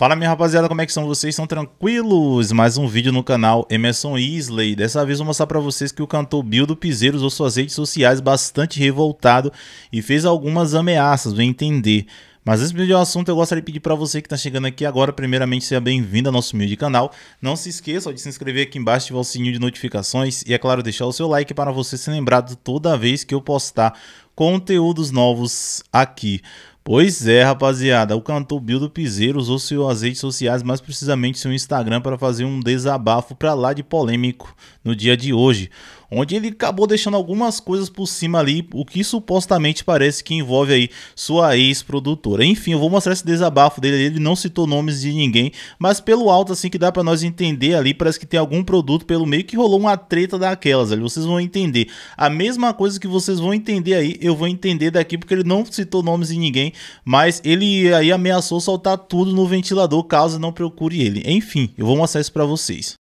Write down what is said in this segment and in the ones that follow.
Fala minha rapaziada, como é que são vocês? Estão tranquilos? Mais um vídeo no canal Emerson Isley. Dessa vez vou mostrar para vocês que o cantor Do Piseiro usou suas redes sociais bastante revoltado e fez algumas ameaças, vou entender. Mas antes de o assunto, eu gostaria de pedir para você que está chegando aqui agora, primeiramente, seja bem-vindo ao nosso humilde canal. Não se esqueça de se inscrever aqui embaixo, ativar o sininho de notificações e, é claro, deixar o seu like para você ser lembrado toda vez que eu postar conteúdos novos aqui. Pois é, rapaziada, o cantor Bildo Piseiro usou suas redes sociais, mais precisamente seu Instagram, para fazer um desabafo para lá de polêmico no dia de hoje onde ele acabou deixando algumas coisas por cima ali, o que supostamente parece que envolve aí sua ex-produtora. Enfim, eu vou mostrar esse desabafo dele, ele não citou nomes de ninguém, mas pelo alto assim que dá para nós entender ali, parece que tem algum produto pelo meio que rolou uma treta daquelas ali, vocês vão entender. A mesma coisa que vocês vão entender aí, eu vou entender daqui porque ele não citou nomes de ninguém, mas ele aí ameaçou soltar tudo no ventilador caso não procure ele. Enfim, eu vou mostrar isso para vocês.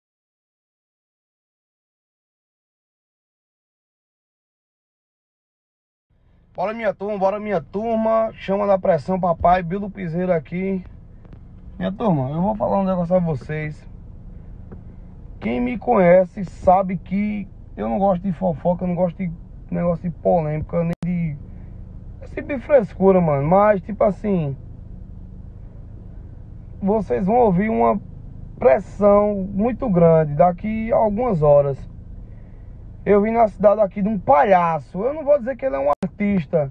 Bora minha turma, bora minha turma. Chama da pressão, papai. Bilo Piseiro aqui. Minha turma, eu vou falar um negócio a vocês. Quem me conhece sabe que eu não gosto de fofoca, eu não gosto de negócio de polêmica, nem de. É assim, sempre de frescura, mano. Mas, tipo assim. Vocês vão ouvir uma pressão muito grande daqui a algumas horas eu vim na cidade aqui de um palhaço. Eu não vou dizer que ele é um artista.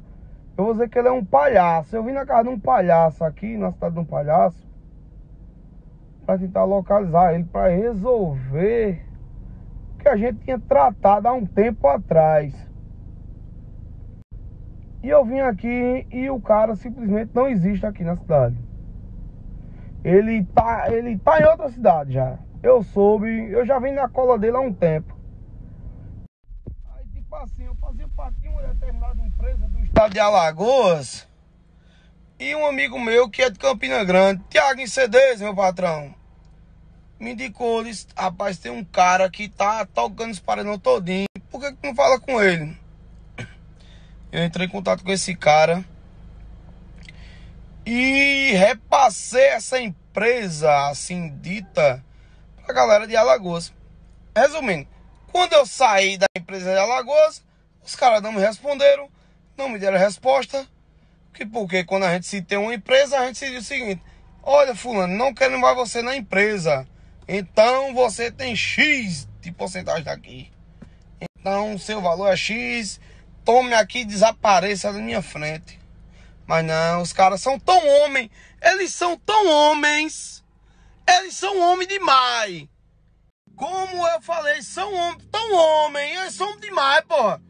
Eu vou dizer que ele é um palhaço. Eu vim na casa de um palhaço aqui, na cidade de um palhaço, para tentar localizar ele, para resolver o que a gente tinha tratado há um tempo atrás. E eu vim aqui e o cara simplesmente não existe aqui na cidade. Ele tá, ele tá em outra cidade já. Eu soube, eu já vim na cola dele há um tempo assim, eu fazia parte de uma determinada empresa do estado de Alagoas e um amigo meu que é de Campina Grande, Tiago Incedez, meu patrão, me indicou, disse, rapaz, tem um cara que tá tocando esse paredão todinho, por que, que não fala com ele? Eu entrei em contato com esse cara e repassei essa empresa, assim, dita, pra galera de Alagoas. Resumindo, quando eu saí da empresa de Alagoas, os caras não me responderam, não me deram resposta. Que porque quando a gente se tem uma empresa, a gente se diz o seguinte: Olha, Fulano, não quero mais você na empresa. Então você tem X de porcentagem daqui. Então seu valor é X. Tome aqui e desapareça da minha frente. Mas não, os caras são tão homens. Eles são tão homens. Eles são homens demais como eu falei, são homens, tão homens, eles são demais, porra.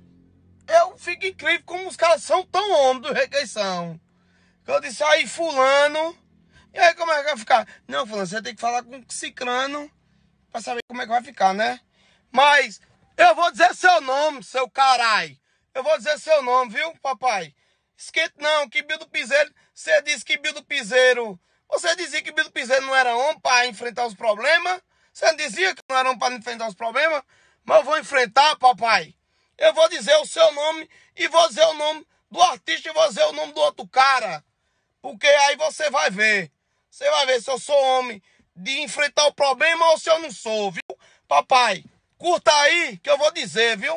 Eu fico incrível como os caras são tão homens do rejeição. Que eu disse, aí fulano. E aí como é que vai ficar? Não, fulano, você tem que falar com o cicrano pra saber como é que vai ficar, né? Mas eu vou dizer seu nome, seu carai. Eu vou dizer seu nome, viu, papai? Esquente não, que Bildo Piseiro. Você disse que Bildo Piseiro. Você dizia que Bildo Piseiro não era homem para enfrentar os problemas? Você não dizia que não eram para enfrentar os problemas? Mas eu vou enfrentar, papai. Eu vou dizer o seu nome e vou dizer o nome do artista e vou dizer o nome do outro cara. Porque aí você vai ver. Você vai ver se eu sou homem de enfrentar o problema ou se eu não sou, viu? Papai, curta aí que eu vou dizer, viu?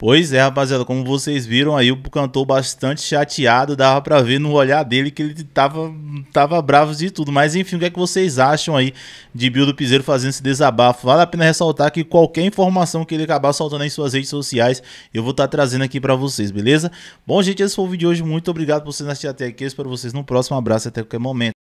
Pois é, rapaziada, como vocês viram aí, o cantor bastante chateado, dava pra ver no olhar dele que ele tava, tava bravo de tudo. Mas enfim, o que é que vocês acham aí de Bill do Piseiro fazendo esse desabafo? Vale a pena ressaltar que qualquer informação que ele acabar soltando em suas redes sociais, eu vou estar tá trazendo aqui pra vocês, beleza? Bom, gente, esse foi o vídeo de hoje. Muito obrigado por vocês assistirem até aqui. Eu espero vocês no próximo. Um abraço até qualquer momento.